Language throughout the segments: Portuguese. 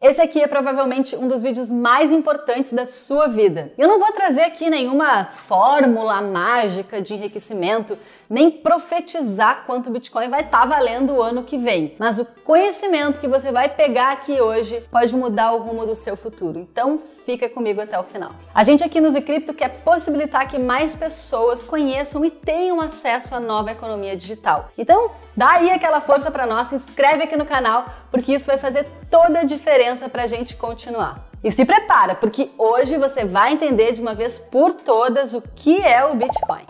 Esse aqui é provavelmente um dos vídeos mais importantes da sua vida. Eu não vou trazer aqui nenhuma fórmula mágica de enriquecimento, nem profetizar quanto o Bitcoin vai estar tá valendo o ano que vem, mas o conhecimento que você vai pegar aqui hoje pode mudar o rumo do seu futuro. Então fica comigo até o final. A gente aqui no Zicripto quer possibilitar que mais pessoas conheçam e tenham acesso à nova economia digital. Então, dá aí aquela força para nós, se inscreve aqui no canal, porque isso vai fazer toda a diferença dispensa para a gente continuar. E se prepara, porque hoje você vai entender de uma vez por todas o que é o Bitcoin.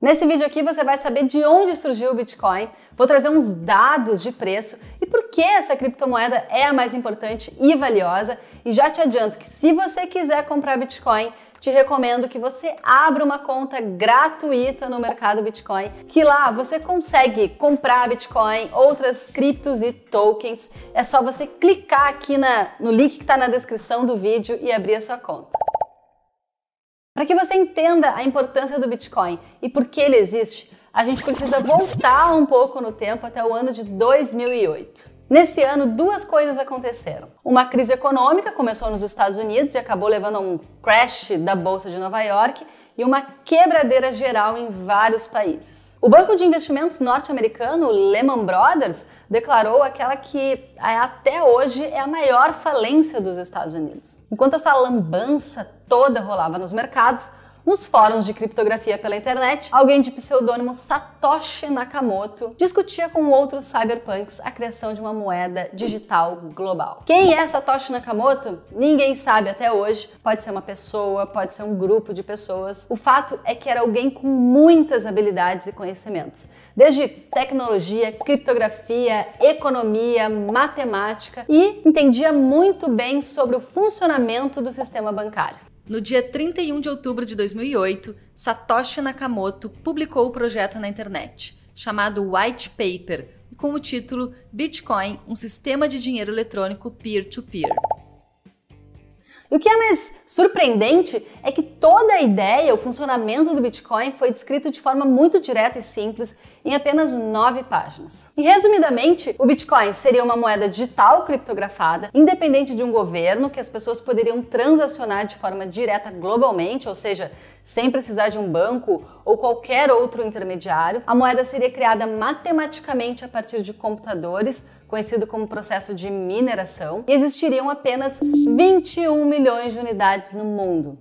Nesse vídeo aqui você vai saber de onde surgiu o Bitcoin, vou trazer uns dados de preço e por que essa criptomoeda é a mais importante e valiosa. E já te adianto que se você quiser comprar Bitcoin, te recomendo que você abra uma conta gratuita no mercado Bitcoin, que lá você consegue comprar Bitcoin, outras criptos e tokens. É só você clicar aqui na, no link que está na descrição do vídeo e abrir a sua conta. Para que você entenda a importância do Bitcoin e por que ele existe, a gente precisa voltar um pouco no tempo até o ano de 2008. Nesse ano, duas coisas aconteceram. Uma crise econômica começou nos Estados Unidos e acabou levando a um crash da bolsa de Nova York e uma quebradeira geral em vários países. O banco de investimentos norte-americano Lehman Brothers declarou aquela que é até hoje é a maior falência dos Estados Unidos. Enquanto essa lambança toda rolava nos mercados, nos fóruns de criptografia pela internet, alguém de pseudônimo Satoshi Nakamoto discutia com outros cyberpunks a criação de uma moeda digital global. Quem é Satoshi Nakamoto? Ninguém sabe até hoje. Pode ser uma pessoa, pode ser um grupo de pessoas. O fato é que era alguém com muitas habilidades e conhecimentos, desde tecnologia, criptografia, economia, matemática e entendia muito bem sobre o funcionamento do sistema bancário. No dia 31 de outubro de 2008, Satoshi Nakamoto publicou o projeto na internet, chamado White Paper, com o título Bitcoin, um sistema de dinheiro eletrônico peer-to-peer. -peer. E o que é mais surpreendente é que toda a ideia, o funcionamento do Bitcoin foi descrito de forma muito direta e simples em apenas nove páginas. E resumidamente, o Bitcoin seria uma moeda digital criptografada, independente de um governo, que as pessoas poderiam transacionar de forma direta globalmente, ou seja, sem precisar de um banco ou qualquer outro intermediário. A moeda seria criada matematicamente a partir de computadores conhecido como processo de mineração, e existiriam apenas 21 milhões de unidades no mundo.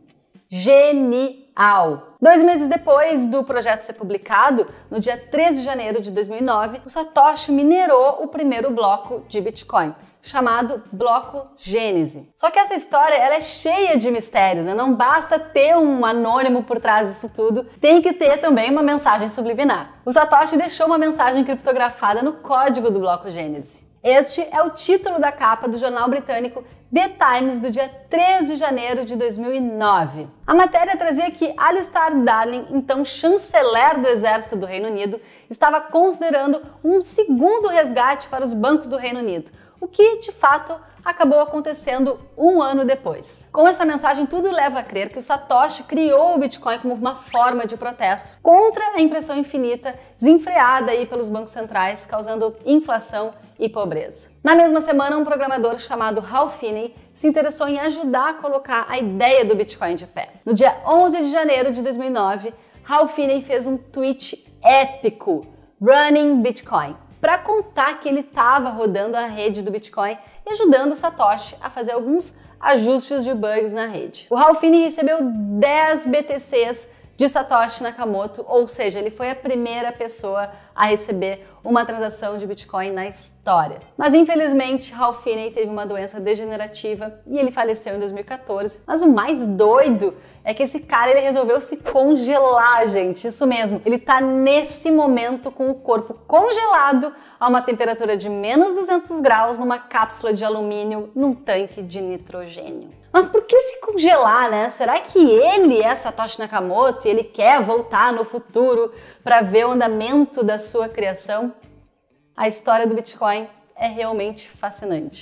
Genial! Dois meses depois do projeto ser publicado, no dia 13 de janeiro de 2009, o Satoshi minerou o primeiro bloco de Bitcoin, chamado Bloco Gênese. Só que essa história ela é cheia de mistérios, né? não basta ter um anônimo por trás disso tudo, tem que ter também uma mensagem subliminar. O Satoshi deixou uma mensagem criptografada no código do Bloco Gênese. Este é o título da capa do jornal britânico The Times do dia 13 de janeiro de 2009. A matéria trazia que Alistair Darling, então chanceler do Exército do Reino Unido, estava considerando um segundo resgate para os bancos do Reino Unido, o que de fato acabou acontecendo um ano depois. Com essa mensagem, tudo leva a crer que o Satoshi criou o Bitcoin como uma forma de protesto contra a impressão infinita desenfreada aí pelos bancos centrais, causando inflação e pobreza. Na mesma semana, um programador chamado Hal Finney se interessou em ajudar a colocar a ideia do Bitcoin de pé. No dia 11 de janeiro de 2009, Hal Finney fez um tweet épico, Running Bitcoin, para contar que ele estava rodando a rede do Bitcoin e ajudando Satoshi a fazer alguns ajustes de bugs na rede. O Hal Finney recebeu 10 BTCs de Satoshi Nakamoto, ou seja, ele foi a primeira pessoa a receber uma transação de Bitcoin na história. Mas infelizmente, Ralph Finney teve uma doença degenerativa e ele faleceu em 2014. Mas o mais doido é que esse cara ele resolveu se congelar, gente. Isso mesmo. Ele tá nesse momento com o corpo congelado a uma temperatura de menos 200 graus numa cápsula de alumínio num tanque de nitrogênio. Mas por que se congelar, né? Será que ele é Satoshi Nakamoto e ele quer voltar no futuro para ver o andamento das sua criação, a história do Bitcoin é realmente fascinante.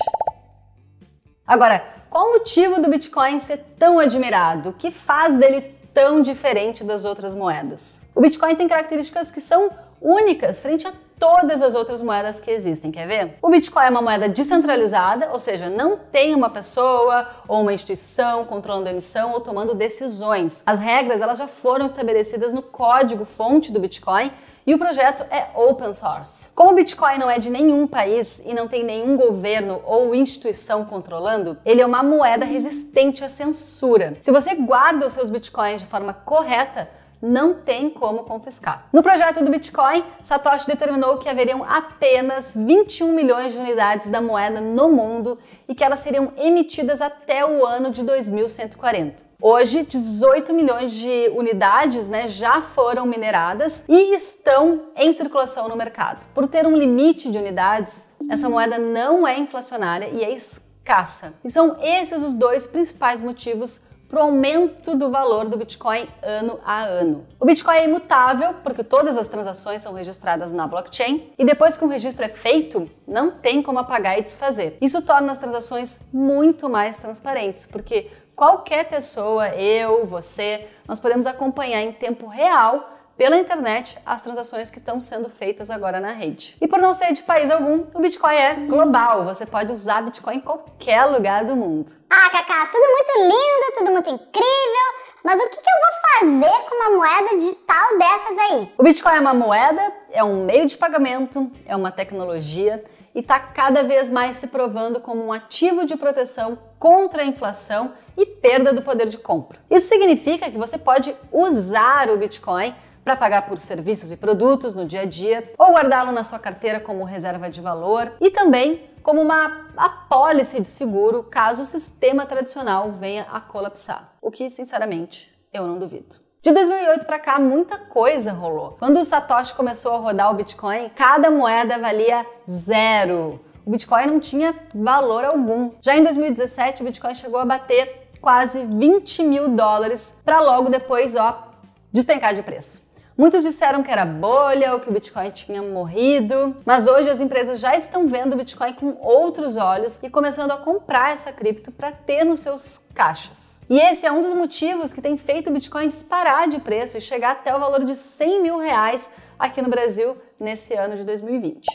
Agora, qual o motivo do Bitcoin ser tão admirado? O que faz dele tão diferente das outras moedas? O Bitcoin tem características que são únicas frente a todas as outras moedas que existem. Quer ver? O Bitcoin é uma moeda descentralizada, ou seja, não tem uma pessoa ou uma instituição controlando a emissão ou tomando decisões. As regras elas já foram estabelecidas no código-fonte do Bitcoin e o projeto é open source. Como o Bitcoin não é de nenhum país e não tem nenhum governo ou instituição controlando, ele é uma moeda resistente à censura. Se você guarda os seus bitcoins de forma correta, não tem como confiscar. No projeto do Bitcoin, Satoshi determinou que haveriam apenas 21 milhões de unidades da moeda no mundo e que elas seriam emitidas até o ano de 2140. Hoje, 18 milhões de unidades né, já foram mineradas e estão em circulação no mercado. Por ter um limite de unidades, essa moeda não é inflacionária e é escassa. E são esses os dois principais motivos para o aumento do valor do Bitcoin ano a ano. O Bitcoin é imutável porque todas as transações são registradas na blockchain e depois que um registro é feito, não tem como apagar e desfazer. Isso torna as transações muito mais transparentes, porque qualquer pessoa, eu, você, nós podemos acompanhar em tempo real pela internet as transações que estão sendo feitas agora na rede. E por não ser de país algum, o Bitcoin é global. Você pode usar Bitcoin em qualquer lugar do mundo. Ah, Cacá, tudo muito lindo, tudo muito incrível. Mas o que, eu vou fazer com uma moeda digital dessas aí? O Bitcoin é uma moeda, é um meio de pagamento, é uma tecnologia e está cada vez mais se provando como um ativo de proteção contra a inflação e perda do poder de compra. Isso significa que você pode usar o Bitcoin para pagar por serviços e produtos no dia a dia, ou guardá-lo na sua carteira como reserva de valor e também como uma apólice de seguro caso o sistema tradicional venha a colapsar, o que sinceramente eu não duvido. De 2008 para cá, muita coisa rolou. Quando o Satoshi começou a rodar o Bitcoin, cada moeda valia zero. O Bitcoin não tinha valor algum. Já em 2017, o Bitcoin chegou a bater quase 20 mil dólares para logo depois, ó, despencar de preço. Muitos disseram que era bolha ou que o Bitcoin tinha morrido, mas hoje as empresas já estão vendo o Bitcoin com outros olhos e começando a comprar essa cripto para ter nos seus caixas. E esse é um dos motivos que tem feito o Bitcoin disparar de preço e chegar até o valor de 100 mil reais aqui no Brasil nesse ano de 2020.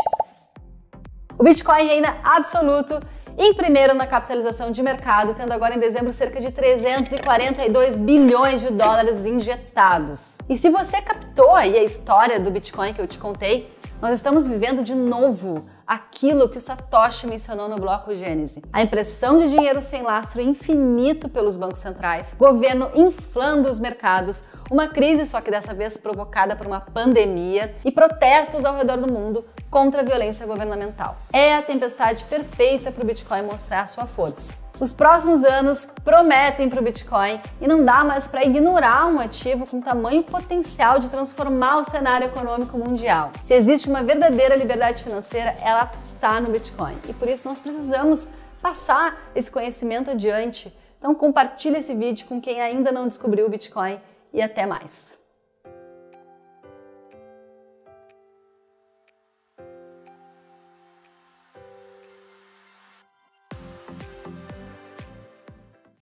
O Bitcoin reina absoluto em primeiro na capitalização de mercado, tendo agora em dezembro cerca de 342 bilhões de dólares injetados. E se você captou aí a história do Bitcoin que eu te contei, nós estamos vivendo de novo aquilo que o Satoshi mencionou no bloco Gênese. A impressão de dinheiro sem lastro infinito pelos bancos centrais, governo inflando os mercados, uma crise só que dessa vez provocada por uma pandemia e protestos ao redor do mundo contra a violência governamental. É a tempestade perfeita para o Bitcoin mostrar sua força. Os próximos anos prometem para o Bitcoin e não dá mais para ignorar um ativo com tamanho potencial de transformar o cenário econômico mundial. Se existe uma verdadeira liberdade financeira, ela está no Bitcoin e por isso nós precisamos passar esse conhecimento adiante. Então compartilhe esse vídeo com quem ainda não descobriu o Bitcoin e até mais.